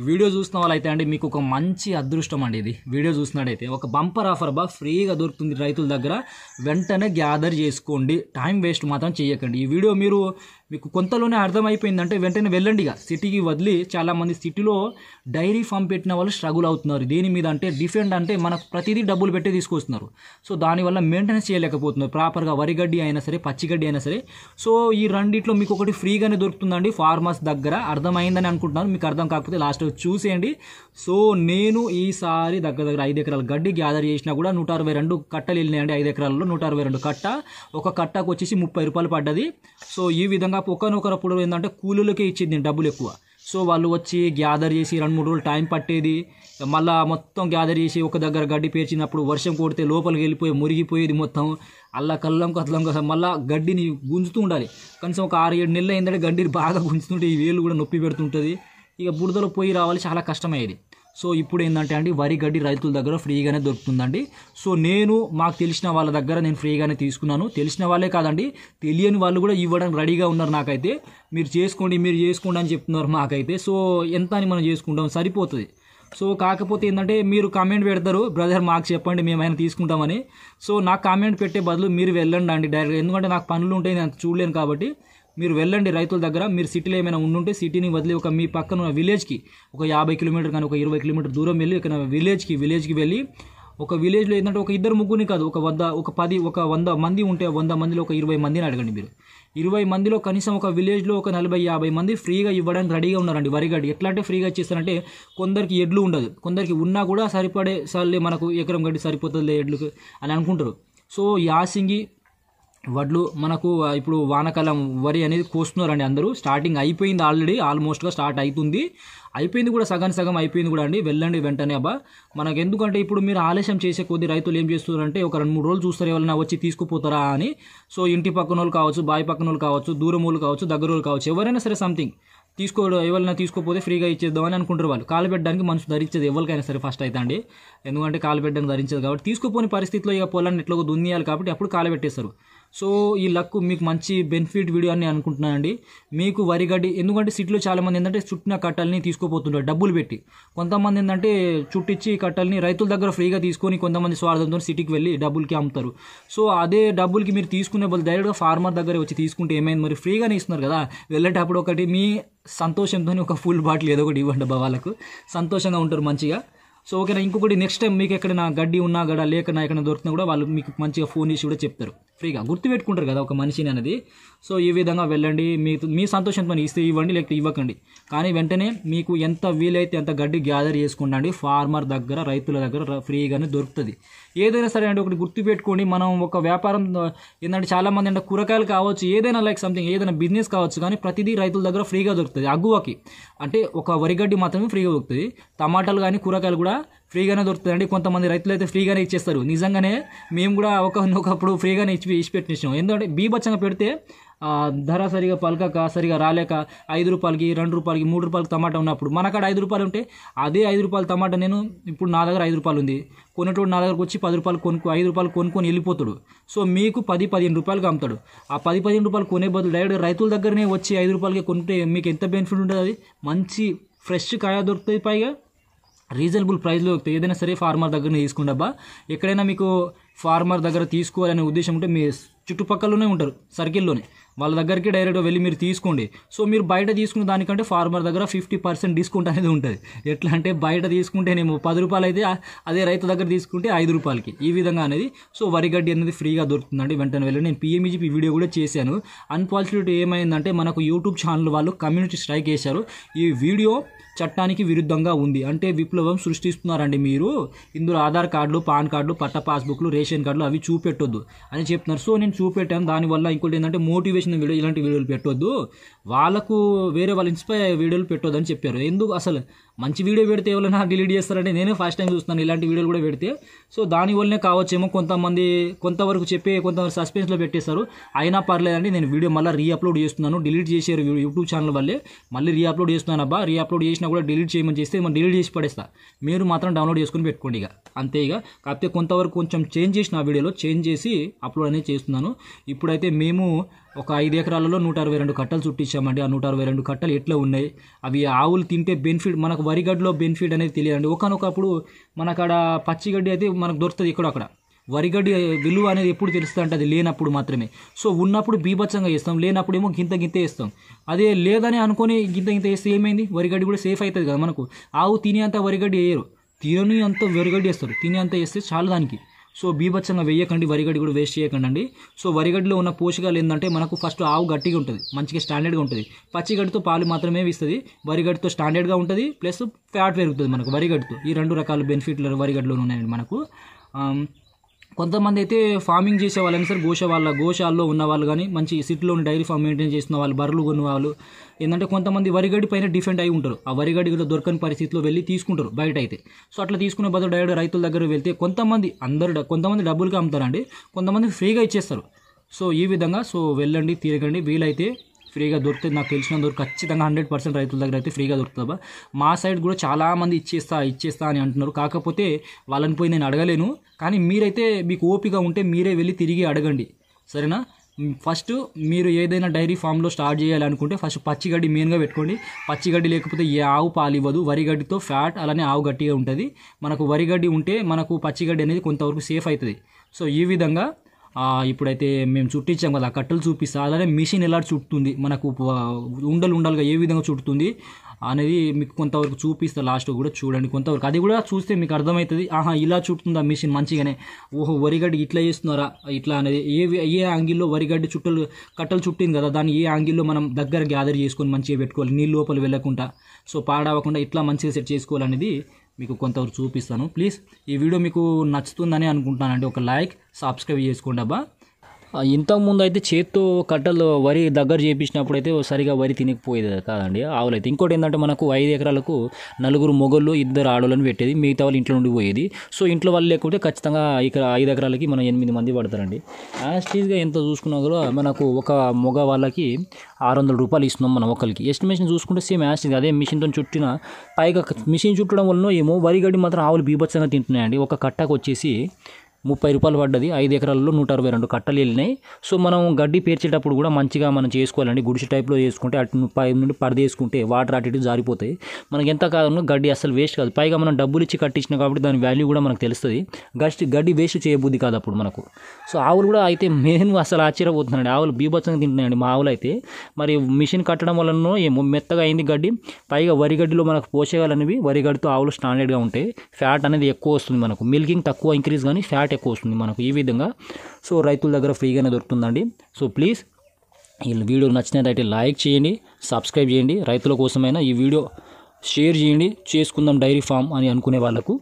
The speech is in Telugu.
ఈ వీడియో చూసిన వాళ్ళైతే అండి మీకు ఒక మంచి అదృష్టం అండి ఇది వీడియో చూసినట్టయితే ఒక బంపర్ ఆఫర్ బా ఫ్రీగా దొరుకుతుంది రైతుల దగ్గర వెంటనే గ్యాదర్ చేసుకోండి టైం వేస్ట్ మాత్రం చేయకండి ఈ వీడియో మీరు మీకు కొంతలోనే అర్థమైపోయిందంటే వెంటనే వెళ్ళండి ఇక సిటీకి వదిలి చాలామంది సిటీలో డైరీ ఫామ్ పెట్టిన వాళ్ళు స్ట్రగుల్ అవుతున్నారు దీని మీద అంటే డిఫెండ్ అంటే మనకు ప్రతిదీ డబ్బులు పెట్టి తీసుకొస్తున్నారు సో దానివల్ల మెయింటెనెన్స్ చేయలేకపోతున్నారు ప్రాపర్గా వరి గడ్డి అయినా సరే పచ్చి గడ్డి అయినా సరే సో ఈ రెండిట్లో మీకు ఒకటి ఫ్రీగానే దొరుకుతుందండి ఫార్మర్స్ దగ్గర అర్థమైందని అనుకుంటున్నారు మీకు అర్థం కాకపోతే లాస్ట్ చూసేయండి సో నేను ఈసారి దగ్గర దగ్గర ఐదు ఎకరాలు గడ్డి గ్యాదర్ చేసినా కూడా నూట అరవై రెండు కట్టలు వెళ్ళినాయండి ఐదు ఎకరాల్లో నూట అరవై రెండు కట్ట ఒక కట్టకు వచ్చేసి ముప్పై రూపాయలు పడ్డది సో ఈ విధంగా అప్పుడు ఏంటంటే కూలీలకే ఇచ్చింది డబ్బులు ఎక్కువ సో వాళ్ళు వచ్చి గ్యాదర్ చేసి రెండు మూడు రోజులు టైం పట్టేది మళ్ళీ మొత్తం గ్యాదర్ చేసి ఒక దగ్గర గడ్డి పేర్చినప్పుడు వర్షం కొడితే లోపలికి వెళ్ళిపోయి మురిగిపోయేది మొత్తం అల్లా కల్లం కథలం కదా మళ్ళీ గడ్డిని గుంజుతూ ఉండాలి కనీసం ఒక ఆరు ఏడు నెలలు అయిందంటే గడ్డిని బాగా గుంజుతుంటే ఈ వేలు కూడా నొప్పి పెడుతుంటుంది ఇక బురదలో పోయి రావాలి చాలా కష్టమయ్యేది సో ఇప్పుడు ఏంటంటే అండి వరి గడ్డి రైతుల దగ్గర ఫ్రీగానే దొరుకుతుందండి సో నేను మాకు తెలిసిన వాళ్ళ దగ్గర నేను ఫ్రీగానే తీసుకున్నాను తెలిసిన వాళ్ళే కాదండి తెలియని వాళ్ళు కూడా ఇవ్వడానికి రెడీగా ఉన్నారు నాకైతే మీరు చేసుకోండి మీరు చేసుకోండి అని చెప్తున్నారు మాకైతే సో ఎంత అని మనం చేసుకుంటాం సరిపోతుంది సో కాకపోతే ఏంటంటే మీరు కామెంట్ పెడతారు బ్రదర్ మాకు చెప్పండి మేమైనా తీసుకుంటామని సో నాకు కామెంట్ పెట్టే బదులు మీరు వెళ్ళండి అండి డైరెక్ట్ ఎందుకంటే నాకు పనులు ఉంటాయి నేను చూడలేను కాబట్టి మీరు వెళ్ళండి రైతుల దగ్గర మీరు సిటీలో ఏమైనా ఉండుంటే సిటీని వదిలి ఒక మీ పక్కన విలేజ్కి ఒక యాభై కిలోమీటర్ కానీ ఒక ఇరవై కిలోమీటర్ దూరం వెళ్ళి ఇక్కడ విలేజ్కి విలేజ్కి వెళ్ళి ఒక విలేజ్లో ఏంటంటే ఒక ఇద్దరు ముగ్గురిని కాదు ఒక వద్ద ఒక పది ఒక వంద మంది ఉంటే వంద మందిలో ఒక ఇరవై మందిని అడగండి మీరు ఇరవై మందిలో కనీసం ఒక విలేజ్లో ఒక నలభై యాభై మంది ఫ్రీగా ఇవ్వడానికి రెడీగా ఉన్నారండి వరిగడ్డి ఎట్లా అంటే ఫ్రీగా ఇచ్చేస్తారంటే కొందరికి ఎడ్లు ఉండదు కొందరికి ఉన్నా కూడా సరిపడే సార్లే మనకు ఎకరం గడ్డి సరిపోతుంది ఎడ్లకు అని అనుకుంటారు సో యాసింగి వడ్లు మనకు ఇప్పుడు వానకాలం వరి అనేది కోస్తున్నారండి అందరూ స్టార్టింగ్ అయిపోయింది ఆల్రెడీ ఆల్మోస్ట్గా స్టార్ట్ అవుతుంది అయిపోయింది కూడా సగం సగం అయిపోయింది కూడా అండి వెళ్ళండి వెంటనే అబ్బా మనకు ఎందుకంటే ఇప్పుడు మీరు ఆలస్యం చేసే కొద్ది రైతులు ఏం చేస్తున్నారంటే ఒక రెండు మూడు రోజులు చూస్తారు ఎవరైనా వచ్చి తీసుకుపోతారా అని సో ఇంటి పక్కన వాళ్ళు కావచ్చు బావి పక్కన వాళ్ళు కావచ్చు దూరం వాళ్ళు కావచ్చు దగ్గర వాళ్ళు కావచ్చు ఎవరైనా సరే సంథింగ్ తీసుకో ఎవరైనా తీసుకోపోతే ఫ్రీగా ఇచ్చేద్దామని అనుకుంటారు వాళ్ళు కాలు పెట్టడానికి మనసు ధరించేది ఎవరికైనా సరే ఫస్ట్ అయితే అండి ఎందుకంటే కాలు పెట్టడానికి ధరించదు కాబట్టి తీసుకుపోని పరిస్థితిలో ఇక పొలాన్ని ఎట్లాగో దున్నియాలి కాబట్టి అప్పుడు కాలు పెట్టేస్తారు సో ఈ లక్ మీకు మంచి బెనిఫిట్ వీడియో అని అనుకుంటున్నానండి మీకు వరి గడ్డి ఎందుకంటే సిటీలో చాలామంది ఏంటంటే చుట్టిన కట్టల్ని తీసుకోపోతుంటారు డబ్బులు పెట్టి కొంతమంది ఏంటంటే చుట్టించి కట్టల్ని రైతుల దగ్గర ఫ్రీగా తీసుకొని కొంతమంది స్వార్థంతో సిటీకి వెళ్ళి డబ్బులకి అమ్ముతారు సో అదే డబ్బులకి మీరు తీసుకునే బదులు డైరెక్ట్గా ఫార్మర్ దగ్గర వచ్చి తీసుకుంటే ఏమైంది మరి ఫ్రీగానే ఇస్తున్నారు కదా వెళ్ళేటప్పుడు ఒకటి మీ సంతోషంతో ఒక ఫుల్ బాటిల్ ఏదో ఒకటి ఇవ్వండి వాళ్ళకు సంతోషంగా ఉంటారు మంచిగా సో ఓకేనా ఇంకొకటి నెక్స్ట్ టైం మీకు ఎక్కడ నా గడ్డి ఉన్నా లేక నా ఎక్కడ దొరికినా కూడా వాళ్ళు మీకు మంచిగా ఫోన్ చేసి కూడా చెప్తారు ఫ్రీగా గుర్తుపెట్టుకుంటారు కదా ఒక మనిషిని అనేది సో ఈ విధంగా వెళ్ళండి మీ మీ సంతోషంతో ఇస్తే ఇవ్వండి లేకపోతే ఇవ్వకండి కానీ వెంటనే మీకు ఎంత వీలైతే ఎంత గడ్డి గ్యాదర్ చేసుకుండండి ఫార్మర్ దగ్గర రైతుల దగ్గర ఫ్రీగానే దొరుకుతుంది ఏదైనా సరే అండి ఒకటి గుర్తుపెట్టుకోండి మనం ఒక వ్యాపారం ఏంటంటే చాలామంది అంటే కూరగాయలు కావచ్చు ఏదైనా లైక్ సంథింగ్ ఏదైనా బిజినెస్ కావచ్చు కానీ ప్రతిదీ రైతుల దగ్గర ఫ్రీగా దొరుకుతుంది అగ్గువకి అంటే ఒక వరిగడ్డి మాత్రమే ఫ్రీగా దొరుకుతుంది టమాటాలు కానీ కూరగాయలు కూడా ఫ్రీగానే దొరుకుతుందండి కొంతమంది రైతులు అయితే ఫ్రీగానే ఇచ్చేస్తారు నిజంగానే మేము కూడా ఒక ఒకప్పుడు ఫ్రీగానే ఇచ్చి ఇచ్చి పెట్టించాం ఎందుకంటే బీభత్సంగా పెడితే ధర సరిగా పలకక సరిగా రాలేక ఐదు రూపాయలకి రెండు రూపాయలకి మూడు రూపాయలకి టమాటా ఉన్నప్పుడు మనకాడ ఐదు రూపాయలు ఉంటే అదే ఐదు రూపాయల టమాటా నేను ఇప్పుడు నా దగ్గర ఐదు రూపాయలు ఉంది కొనేటోడు నా దగ్గరకు వచ్చి పది రూపాయలు కొనుక్కు ఐదు రూపాయలు కొనుక్కొని వెళ్ళిపోతాడు సో మీకు పది పదిహేను రూపాయలకి అమ్ముతాడు ఆ పది పదిహేను రూపాయలు కొనే బదులు డైరెక్ట్ రైతుల దగ్గరనే వచ్చి ఐదు రూపాయలకి కొంటే మీకు ఎంత బెనిఫిట్ ఉంటుంది మంచి ఫ్రెష్ కాయ దొరుకుతుంది పైగా రీజనబుల్ ప్రైస్లో ఏదైనా సరే ఫార్మర్ దగ్గర తీసుకుండబ్బా ఎక్కడైనా మీకు ఫార్మర్ దగ్గర తీసుకోవాలనే ఉద్దేశం ఉంటే మీ చుట్టుపక్కలలోనే ఉంటారు సర్కిల్లోనే వాళ్ళ దగ్గరికి డైరెక్ట్గా వెళ్ళి మీరు తీసుకోండి సో మీరు బయట తీసుకున్న దానికంటే ఫార్మర్ దగ్గర ఫిఫ్టీ పర్సెంట్ డిస్కౌంట్ అనేది ఉంటుంది ఎట్లా అంటే బయట తీసుకుంటేనేమో పది రూపాయలు అయితే అదే రైతు దగ్గర తీసుకుంటే ఐదు రూపాయలకి ఈ విధంగా అనేది సో వరి గడ్డి అనేది ఫ్రీగా దొరుకుతుందండి వెంటనే వెళ్ళి నేను పిఎంఈజీపీ వీడియో e కూడా చేశాను అన్ఫార్చునేట్ ఏమైందంటే మనకు యూట్యూబ్ ఛానల్ వాళ్ళు కమ్యూనిటీ స్ట్రైక్ చేశారు ఈ వీడియో చట్టానికి విరుద్ధంగా ఉంది అంటే విప్లవం సృష్టిస్తున్నారండి మీరు ఇందులో ఆధార్ కార్డులు పాన్ కార్డులు పట్ట పాస్బుక్లు రేషన్ కార్డులు అవి చూపెట్టొద్దు అని చెప్తున్నారు సో నేను చూపెట్టాను దానివల్ల ఇంకోటి ఏంటంటే మోటివేషన్ వీడియో ఇలాంటి వీడియోలు పెట్టొద్దు వాళ్ళకు వేరే వాళ్ళు ఇన్స్పైర్ అయ్యే వీడియోలు అని చెప్పారు ఎందుకు అసలు మంచి వీడియో పెడితే ఎవరైనా డిలీట్ చేస్తారంటే నేనే ఫస్ట్ టైం చూస్తున్నాను ఇలాంటి వీడియోలు కూడా పెడితే సో దానివల్లనే కావచ్చేమో కొంతమంది కొంతవరకు చెప్పి కొంతవరకు సస్పెన్స్లో పెట్టేస్తారు అయినా పర్లేదండి నేను వీడియో మళ్ళీ రీఅప్లోడ్ చేస్తున్నాను డిలీట్ చేశారు యూట్యూబ్ ఛానల్ వల్లే మళ్ళీ రీఅప్లోడ్ చేస్తున్నాను అబ్బా రీఅప్లోడ్ చేసినా కూడా డిలీట్ చేయమని చేస్తే మనం డిలీట్ చేసి పడేస్తా మీరు మాత్రం డౌన్లోడ్ చేసుకుని పెట్టుకోండి ఇక అంతే ఇక కాకపోతే కొంతవరకు కొంచెం చేంజ్ చేసిన వీడియోలో చేంజ్ చేసి అప్లోడ్ అనేది చేస్తున్నాను ఇప్పుడైతే మేము ఒక ఐదు ఎకరాలలో నూట అరవై రెండు కట్టలు చుట్టించామండి ఆ నూట అరవై రెండు కట్టలు ఎట్లా ఉన్నాయి అవి ఆవులు తింటే బెనిఫిట్ మనకు వరిగడ్డలో బెనిఫిట్ అనేది తెలియదండి ఒకనొకప్పుడు మనకాడ పచ్చిగడ్డి అయితే మనకు దొరుకుతుంది ఇక్కడ అక్కడ వరిగడ్డి విలువ అనేది ఎప్పుడు తెలుస్తుంది అంటే అది లేనప్పుడు మాత్రమే సో ఉన్నప్పుడు బీభత్సంగా వేస్తాం లేనప్పుడు ఏమో గింత గింత వేస్తాం అదే లేదని అనుకొని గింత గింత వేస్తే ఏమైంది వరిగడ్డి కూడా సేఫ్ అవుతుంది కదా మనకు ఆవు తినేంత వరిగడ్డి వేయరు తినని అంత వరిగడ్డి వేస్తారు తినే అంత వేస్తే చాలు దానికి సో బీభత్సంగా వేయకండి వరిగడ్డి కూడా వేస్ట్ చేయకండి అండి సో వరిగడ్డిలో ఉన్న పోషకాలు ఏంటంటే మనకు ఫస్ట్ ఆవు గట్టిగా ఉంటుంది మంచిగా స్టాండర్డ్గా ఉంటుంది పచ్చిగడ్డితో పాలు మాత్రమే ఇస్తుంది వరిగడ్డితో స్టాండర్డ్గా ఉంటుంది ప్లస్ ఫ్యాట్ పెరుగుతుంది మనకు వరిగడ్డితో ఈ రెండు రకాల బెనిఫిట్లు వరిగడ్డలో ఉన్నాయండి మనకు కొంతమంది అయితే ఫార్మింగ్ చేసే వాళ్ళని సార్ గోష వాళ్ళ గోశాల్లో ఉన్న వాళ్ళు కానీ మంచి సిటీలోని డైరీ ఫార్మ్ మెయింటైన్ చేస్తున్న వాళ్ళు బర్రెలు కొన్న వాళ్ళు ఏంటంటే కొంతమంది వరిగడి పైన డిఫెండ్ అయి ఉంటారు ఆ వరిగడి కూడా దొరకని పరిస్థితిలో వెళ్ళి తీసుకుంటారు బయట అయితే సో అట్లా తీసుకునే బదులు డైరెక్ట్ రైతుల దగ్గర వెళ్తే కొంతమంది అందరు కొంతమంది డబ్బులుగా అమ్ముతారండి కొంతమంది ఫ్రీగా ఇచ్చేస్తారు సో ఈ విధంగా సో వెళ్ళండి తిరగండి వీలైతే ఫ్రీగా దొరుకుతుంది నాకు తెలిసిన దొరుకు ఖచ్చితంగా హండ్రెడ్ పర్సెంట్ రైతుల దగ్గర అయితే ఫ్రీగా దొరుకుతుందా మా సైడ్ కూడా చాలామంది ఇచ్చేస్తా ఇచ్చేస్తా అని అంటున్నారు కాకపోతే వాళ్ళని పోయి నేను అడగలేను కానీ మీరైతే మీకు ఓపిక ఉంటే మీరే వెళ్ళి తిరిగి అడగండి సరేనా ఫస్ట్ మీరు ఏదైనా డైరీ ఫామ్లో స్టార్ట్ చేయాలనుకుంటే ఫస్ట్ పచ్చిగడ్డి మెయిన్గా పెట్టుకోండి పచ్చిగడ్డి లేకపోతే ఏ ఆవు పాలు ఇవ్వదు వరి గడ్డితో ఫ్యాట్ అలానే ఆవు గట్టిగా ఉంటుంది మనకు వరి గడ్డి ఉంటే మనకు పచ్చిగడ్డి అనేది కొంతవరకు సేఫ్ అవుతుంది సో ఈ విధంగా ఇప్పుడైతే మేము చుట్టించాం కదా కట్టలు చూపిస్తా అలానే మిషన్ ఎలా చుట్టుతుంది మనకు ఉండలు ఉండాలిగా ఏ విధంగా చుట్టుతుంది అనేది మీకు కొంతవరకు చూపిస్తా లాస్ట్ కూడా చూడండి కొంతవరకు అది కూడా చూస్తే మీకు అర్థమవుతుంది ఆహా ఇలా ఆ మిషన్ మంచిగానే ఓహో వరిగడ్డి ఇట్లా చేస్తున్నారా ఇట్లా అనేది ఏ ఏ యాంగిల్లో వరిగడ్డి చుట్టలు కట్టలు చుట్టింది కదా దాన్ని ఏ యాంగిల్లో మనం దగ్గర గ్యాదర్ చేసుకొని మంచిగా పెట్టుకోవాలి నీళ్ళు లోపల వెళ్ళకుండా సో పాడవకుండా ఇట్లా మంచిగా సెట్ చేసుకోవాలనేది మీకు కొంతవరకు చూపిస్తాను ప్లీజ్ ఈ వీడియో మీకు నచ్చుతుందని అనుకుంటున్నానండి ఒక లైక్ సబ్స్క్రైబ్ చేసుకోండి అబ్బా ఇంతకుముందు అయితే చేత్తో కట్టలు వరి దగ్గర చేపించినప్పుడు అయితే సరిగా వరి తినకపోయేది కాదండి ఆవులైతే ఇంకోటి ఏంటంటే మనకు ఐదు ఎకరాలకు నలుగురు మొగళ్ళు ఇద్దరు ఆడవాళ్ళని పెట్టేది మిగతా వాళ్ళు ఇంట్లో నుండి పోయేది సో ఇంట్లో వాళ్ళు లేకపోతే ఖచ్చితంగా ఇక్కడ ఐదు ఎకరాలకి మనం ఎనిమిది మంది పడతారండి యాస్టీజ్గా ఎంత చూసుకున్నా కూడా మనకు ఒక మొగ వాళ్ళకి ఆరు వందల రూపాయలు ఇస్తున్నాం మనం ఒకరికి ఎస్టిమేషన్ చూసుకుంటే సేమ్ యాస్టీజ్ అదే మిషన్తో చుట్టిన పైగా మిషన్ చుట్టడం వలన ఏమో వరి గడ్డి మాత్రం ఆవులు బీభత్సంగా తింటున్నాయండి ఒక కట్టకు వచ్చేసి ముప్పై రూపాయలు పడ్డది ఐదు ఎకరాల్లో నూట అరవై రెండు కట్టలు వెళ్ళినాయి సో మనం గడ్డి పేర్చేటప్పుడు కూడా మంచిగా మనం చేసుకోవాలండి గుడిసి టైప్లో చేసుకుంటే అటు ముప్పై నుండి పరద వేసుకుంటే వాటర్ అటు ఇటు జారిపోతాయి మనకి ఎంత కాలంలో గడ్డి అసలు వేస్ట్ కాదు పైగా మనం డబ్బులు ఇచ్చి కట్టించిన కాబట్టి దాని వాల్యూ కూడా మనకు తెలుస్తుంది గడ్డి గడ్డి వేస్ట్ చేయబుద్ది కాదు అప్పుడు మనకు సో ఆవులు కూడా అయితే మెయిన్ అసలు ఆశ్చర్యపోతున్నాయి ఆవులు బీభత్సంగా తింటున్నాయండి మా ఆవులు అయితే మరి మిషన్ కట్టడం వలన ఏమో మెత్తగా అయింది గడ్డి పైగా వరి గడ్డిలో మనకు పోషకాలు అనేవి వరి గడ్డితో ఆవులు స్టాండర్డ్గా ఉంటాయి ఫ్యాట్ అనేది ఎక్కువ వస్తుంది మనకు మిల్కింగ్ తక్కువ ఇంక్రీజ్ కానీ ఫ్యాట్ గిట్టుబాటు ఎక్కువ వస్తుంది మనకు ఈ విధంగా సో రైతుల దగ్గర ఫ్రీగానే దొరుకుతుందండి సో ప్లీజ్ ఈ వీడియో నచ్చినట్లయితే లైక్ చేయండి సబ్స్క్రైబ్ చేయండి రైతుల కోసమైనా ఈ వీడియో షేర్ చేయండి చేసుకుందాం డైరీ ఫామ్ అని అనుకునే వాళ్ళకు